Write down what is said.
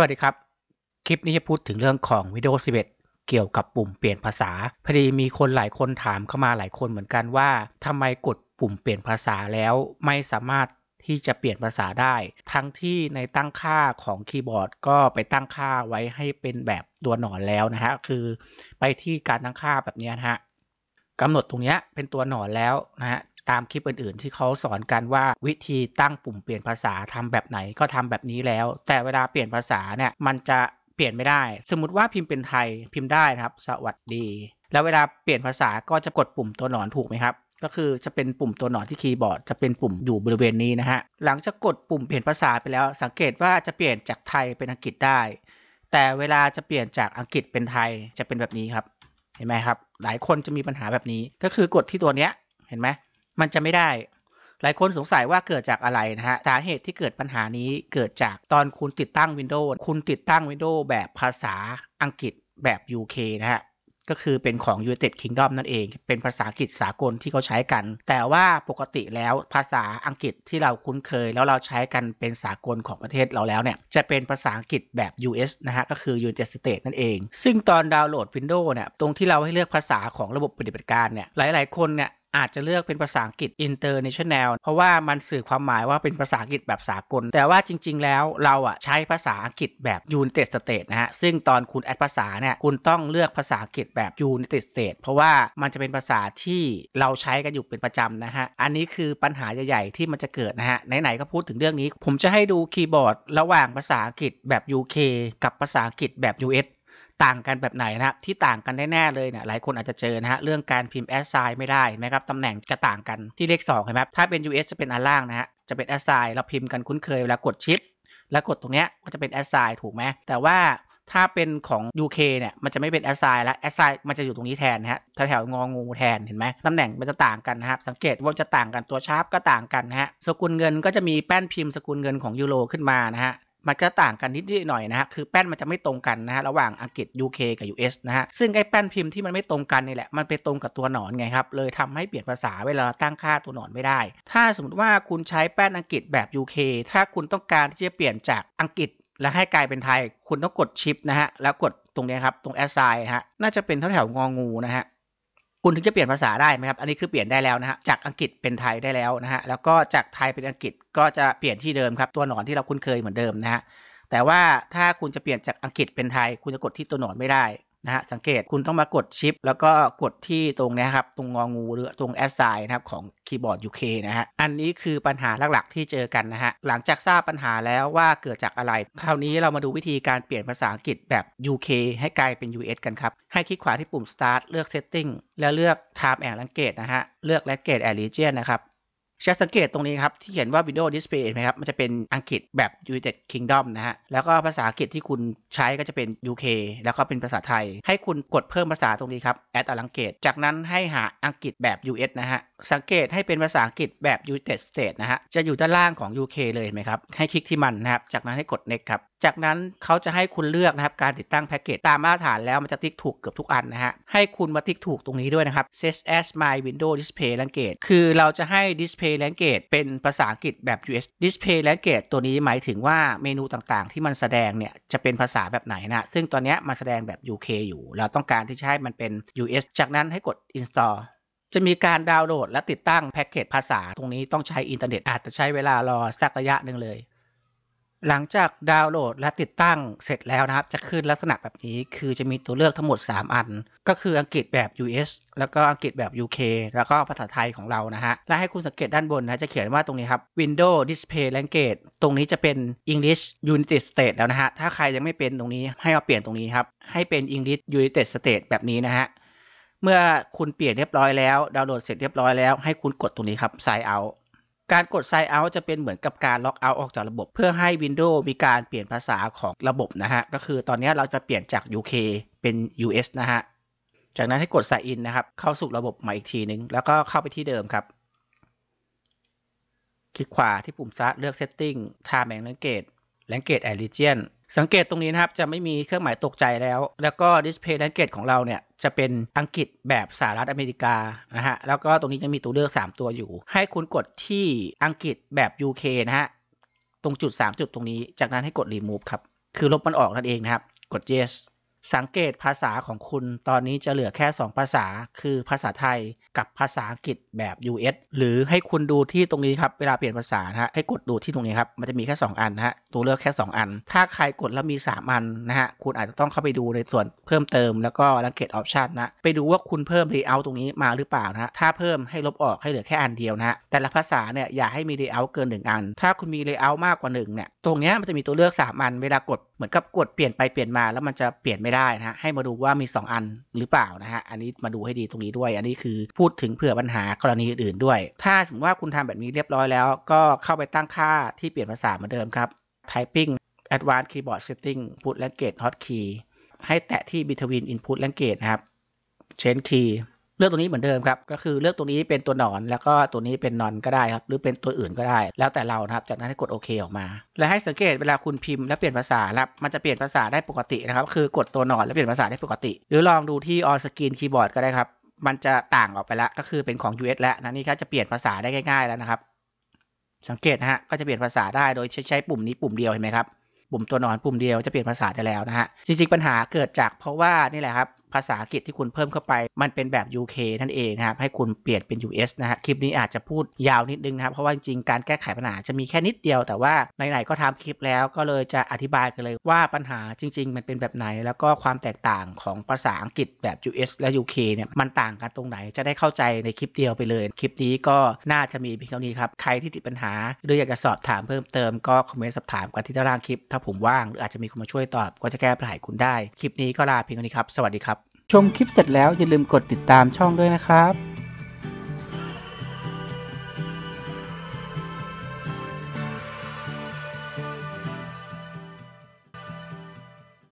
สวัสดีครับ คลิปนี้จะพูดถึงเรื่องของ Windows 11 เกี่ยวกับปุ่มเปลี่ยนภาษา พอดีมีคนหลายคนถามเข้ามาหลายคนเหมือนกันว่า ทำไมกดปุ่มเปลี่ยนภาษาแล้ว ไม่สามารถที่จะเปลี่ยนภาษาได้ ทั้งที่ในตั้งค่าของคีย์บอร์ด ก็ไปตั้งค่าไว้ให้เป็นแบบตัวหนอนแล้วนะฮะคือ ไปที่การตั้งค่าแบบนี้นะฮะกำหนดตรงนี้เป็นตัวหนอนแล้วนะฮะตามคลิปอื่นๆ ที่เขาสอนกันว่าวิธีตั้งปุ่มเปลี่ยนภาษา ทำแบบไหนก็ทำแบบนี้แล้ว แต่เวลาเปลี่ยนภาษาเนี่ยมันจะเปลี่ยนไม่ได้ สมมติว่าพิมพ์เป็นไทยพิมพ์ได้นะครับ สวัสดี แล้วเวลาเปลี่ยนภาษาก็จะกดปุ่มตัวหนอนถูกไหมครับ ก็คือจะเป็นปุ่มตัวหนอนที่คีย์บอร์ดจะเป็นปุ่มอยู่บริเวณนี้นะฮะหลังจากกดปุ่มเปลี่ยนภาษาไปแล้ว สังเกตว่าจะเปลี่ยนจากไทยเป็นอังกฤษได้ แต่เวลาจะเปลี่ยนจากอังกฤษเป็นไทยจะเป็นแบบนี้ครับ เห็นไหมครับ หลายคนจะมีปัญหาแบบนี้ก็คือกดที่ตัวเนี้ยเห็นไหมมันจะไม่ได้ หลายคนสงสัยว่าเกิดจากอะไรนะฮะ สาเหตุที่เกิดปัญหานี้เกิดจากตอนคุณติดตั้ง Windows คุณติดตั้ง Windows แบบภาษาอังกฤษแบบ UK นะฮะ ก็คือเป็นของ United Kingdom นั่นเอง เป็นภาษาอังกฤษสากลที่เขาใช้กัน แต่ว่าปกติแล้วภาษาอังกฤษที่เราคุ้นเคย แล้วเราใช้กันเป็นสากลของประเทศเราแล้วเนี่ย จะเป็นภาษาอังกฤษแบบ US นะฮะ ก็คือ United States นั่นเอง ซึ่งตอนดาวน์โหลด Windows เนี่ย ตรงที่เราให้เลือกภาษาของระบบปฏิบัติการเนี่ย หลาย ๆ คนเนี่ยอาจจะเลือกเป็นภาษาอังกฤษ international เพราะว่ามันสื่อความหมายว่าเป็นภาษาอังกฤษแบบสากล แต่ว่าจริงๆแล้วเราอ่ะใช้ภาษาอังกฤษแบบ United States นะฮะซึ่งตอนคุณแอดภาษาเนี่ยคุณต้องเลือกภาษาอังกฤษแบบ United States เพราะว่ามันจะเป็นภาษาที่เราใช้กันอยู่เป็นประจำนะฮะ อันนี้คือปัญหาใหญ่ๆ ที่มันจะเกิดนะฮะ ไหนๆก็พูดถึงเรื่องนี้ ผมจะให้ดูคีย์บอร์ดระหว่างภาษาอังกฤษแบบ UK กับภาษาอังกฤษแบบ US ต่างกันแบบไหนนะครับที่ต่างกันแน่ๆเลยเนี่ยหลายคนอาจจะเจอนะฮะเรื่องการพิมพ์แอสไซน์ไม่ได้นะครับตำแหน่งจะต่างกันที่เลข2เห็นไหมถ้าเป็น US จะเป็นอันล่างนะฮะจะเป็นแอสไซน์เราพิมพ์กันคุ้นเคยเวลากดชิปแล้วกดตรงเนี้ยก็จะเป็นแอสไซน์ถูกไหมแต่ว่าถ้าเป็นของ UK เนี่ยมันจะไม่เป็นแอสไซนแล้วอสไซน์มันจะอยู่ตรงนี้แทนนะฮะแถวๆงองูแทนเห็นไหมตำแหน่งมันจะต่างกันนะครับสังเกตว่าจะต่างกันตัวชาร์ปก็ต่างกันนะฮะสกุลเงินก็จะมีแป้นพิมพ์สกุลเงินของยูโรขึ้นมานะฮะมันก็ต่างกันนิดหน่อยนะฮะคือแป้นมันจะไม่ตรงกันนะฮะระหว่างอังกฤษ UK กับ US นะฮะ ซึ่งไอ้แป้นพิมพ์ที่มันไม่ตรงกันนี่แหละ มันไปตรงกับตัวหนอนไงครับ เลยทำให้เปลี่ยนภาษา เวลาตั้งค่าตัวหนอนไม่ได้ ถ้าสมมติว่าคุณใช้แป้นอังกฤษแบบ UK ถ้าคุณต้องการที่จะเปลี่ยนจากอังกฤษ แล้วให้กลายเป็นไทย คุณต้องกดชิปนะฮะ แล้วกดตรงนี้ครับ ตรงแอสไซน์ฮะ น่าจะเป็นแถวแถวงองูนะฮะคุณถึงจะเปลี่ยนภาษาได้ไหมครับ อันนี้คือเปลี่ยนได้แล้วนะฮะ จากอังกฤษเป็นไทยได้แล้วนะฮะ แล้วก็จากไทยเป็นอังกฤษก็จะเปลี่ยนที่เดิมครับ ตัวหนอนที่เราคุ้นเคยเหมือนเดิมนะฮะ แต่ว่าถ้าคุณจะเปลี่ยนจากอังกฤษเป็นไทยคุณจะกดที่ตัวหนอนไม่ได้นะฮะสังเกตคุณต้องมากดชิปแล้วก็กดที่ตรงนี้ครับตรงงองู หรือตรงแอสไซน์นะครับของคีย์บอร์ด UK นะฮะอันนี้คือปัญหาหลักๆ ที่เจอกันนะฮะ หลังจากทราบปัญหาแล้วว่าเกิดจากอะไรคราวนี้เรามาดูวิธีการเปลี่ยนภาษาอังกฤษแบบ UK ให้กลายเป็น US กันครับ ให้คลิกขวาที่ปุ่ม start เลือก setting แล้วเลือก time and language นะฮะ เลือก language and region นะครับช้สังเกตตรงนี้ครับ ที่เขียนว่า Windows Display ไหมครับมันจะเป็นอังกฤษแบบ United Kingdom นะฮะแล้วก็ภาษาอังกฤษที่คุณใช้ก็จะเป็น UK แล้วก็เป็นภาษาไทย ให้คุณกดเพิ่มภาษาตรงนี้ครับ Add อังกฤษจากนั้นให้หาอังกฤษแบบ US นะฮะ สังเกตให้เป็นภาษาอังกฤษแบบ United States นะฮะ จะอยู่ด้านล่างของ UK เลยไหมครับ ให้คลิกที่มันนะครับจากนั้นให้กด Next ครับจากนั้นเขาจะให้คุณเลือกนะครับการติดตั้งแพ็กเกจตามมาตรฐานแล้วมันจะติ๊กถูกเกือบทุกอันนะฮะ ให้คุณมาติ๊กถูกตรงนี้ด้วยนะครับ Set as my window display language คือเราจะให้ display language เป็นภาษาอังกฤษแบบ US display language ตัวนี้หมายถึงว่าเมนูต่างๆที่มันแสดงเนี่ย จะเป็นภาษาแบบไหนนะ ซึ่งตอนนี้มันแสดงแบบ UK อยู่ เราต้องการที่จะให้มันเป็น US จากนั้นให้กด install จะมีการดาวน์โหลดและติดตั้งแพ็กเกจภาษาตรงนี้ต้องใช้อินเทอร์เน็ตอาจจะใช้เวลารอสักระยะหนึ่งเลยหลังจากดาวน์โหลดและติดตั้งเสร็จแล้วนะครับ จะขึ้นลักษณะแบบนี้ คือจะมีตัวเลือกทั้งหมด 3 อัน ก็คืออังกฤษแบบ US แล้วก็อังกฤษแบบ UK แล้วก็ภาษาไทยของเรานะฮะและให้คุณสังเกตด้านบนนะจะเขียนว่าตรงนี้ครับ Windows Display Language ตรงนี้จะเป็น English United State s แล้วนะฮะถ้าใครยังไม่เป็นตรงนี้ให้เอาเปลี่ยนตรงนี้ครับให้เป็น English United State s แบบนี้นะฮะเมื่อคุณเปลี่ยนเรียบร้อยแล้วดาวน์โหลดเสร็จเรียบร้อยแล้วให้ คุณกดตรงนี้ครับ Sign out การกด sign out จะเป็นเหมือนกับการล็อกเอาออกจากระบบ เพื่อให้ Windows มีการเปลี่ยนภาษาของระบบนะฮะ ก็คือตอนนี้เราจะเปลี่ยนจาก UK เป็น US นะฮะ จากนั้นให้กด sign in นะครับ เข้าสู่ระบบใหม่อีกทีนึง แล้วก็เข้าไปที่เดิมครับ คลิกขวาที่ปุ่มซัดเลือก setting time and language language and region สังเกตตรงนี้นะครับจะไม่มีเครื่องหมายตกใจแล้ว แล้วก็ Display Language ของเราเนี่ยจะเป็นอังกฤษแบบสหรัฐอเมริกานะฮะแล้วก็ตรงนี้จะมีตัวเลือก 3 ตัวอยู่ ให้คุณกดที่อังกฤษแบบ UK นะฮะ ตรงจุด 3 จุดตรงนี้จากนั้นให้กด remove ครับ คือลบมันออกนั่นเองนะครับ กด yes สังเกตภาษาของคุณตอนนี้จะเหลือแค่ 2 ภาษา คือภาษาไทยกับภาษาอังกฤษ แบบ US หรือให้คุณดูที่ตรงนี้ครับ เวลาเปลี่ยนภาษาฮะให้กดดูที่ตรงนี้ครับ มันจะมีแค่ 2 อันนะฮะตัวเลือกแค่ 2 อัน ถ้าใครกดแล้วมี 3 อันนะฮะคุณอาจจะต้องเข้าไปดูในส่วนเพิ่มเติมแล้วก็สังเกตออปชันนะ ไปดูว่าคุณเพิ่มรีเอาตรงนี้มาหรือเปล่านะฮะถ้าเพิ่มให้ลบออกให้เหลือแค่อันเดียวนะฮะแต่ละภาษาเนี่ยอย่าให้มีรีเอาเกิน 1 อันถ้าคุณมีรีเอามากกว่า1เนี่ยตรงนี้มันจะมีตัวเลือก3อันเวลากดเหมือนกับกดเปลี่ยนไปเปลี่ยนมาแล้วมันจะเปลี่ยนไม่ได้ได้นะฮะให้มาดูว่ามี 2 อันหรือเปล่านะฮะ อันนี้มาดูให้ดีตรงนี้ด้วย อันนี้คือพูดถึงเผื่อปัญหากรณีอื่นๆ ด้วย ถ้าสมมติว่าคุณทำแบบนี้เรียบร้อยแล้ว ก็เข้าไปตั้งค่าที่เปลี่ยนภาษาเหมือนเดิมครับ typing advanced keyboard setting put language hotkey ให้แตะที่ between input language นะครับ change key เลือกตัวนี้เหมือนเดิมครับก็คือเลือกตัวนี้เป็นตัวหนอนแล้วก็ตัวนี้เป็นนอนก็ได้ครับ หรือเป็นตัวอื่นก็ได้ แล้วแต่เรานะครับจากนั้นให้กดโอเค ออกมา และให้สังเกตเวลาคุณพิมพ์และเปลี่ยนภาษาครับมันจะเปลี่ยนภาษาได้ปกตินะครับ คือกดตัวหนอนแล้วเปลี่ยนภาษาได้ปกติ หรือลองดูที่ออสก r e นคีย์บอร์ดก็ได้ครับ มันจะต่างออกไปละก็คือเป็นของ US แล้วนะนี่ครับจะเปลี่ยนภาษาได้ง่ายๆแล้วนะครับ สังเกตนะฮะก็จะเปลี่ยนภาษาได้โดยใช้ปุ่มนี้ปุ่มเดียวเห็นไหมครับ ปุ่มตัวหนอนปุ่มเดียวจะเปลี่ยนภาษาได้แล้วนะฮะจริงๆปัญหาเกิดจากเพราะว่านี่แหละครับภาษาอังกฤษที่คุณเพิ่มเข้าไปมันเป็นแบบ UK นั่นเองนะครับให้คุณเปลี่ยนเป็น US นะฮะคลิปนี้อาจจะพูดยาวนิดนึงนะครับเพราะว่าจริงๆ การแก้ไขปัญหาจะมีแค่นิดเดียวแต่ว่าไหนๆ ก็ทำคลิปแล้วก็เลยจะอธิบายกันเลยว่าปัญหาจริง ๆ มันเป็นแบบไหน แล้วก็ความแตกต่างของภาษาอังกฤษแบบ US และ UK เนี่ยมันต่างกันตรงไหนจะได้เข้าใจในคลิปเดียวไปเลยคลิปนี้ก็น่าจะมีเพียงเท่านี้ครับใครที่ติดปัญหา หรืออยากจะสอบถามเพิ่มเติมก็คอมเมนต์สอบถามกันที่ด้านล่างคลิป ถ้าผมว่างหรืออาจจะมีคนมาช่วยตอบก็จะแก้ปัญหาคุณได้คลิปนี้ก็ลาเพียงเท่านี้ครับสวัสดีครับชมคลิปเสร็จแล้วอย่าลืมกดติดตามช่องด้วยนะครับ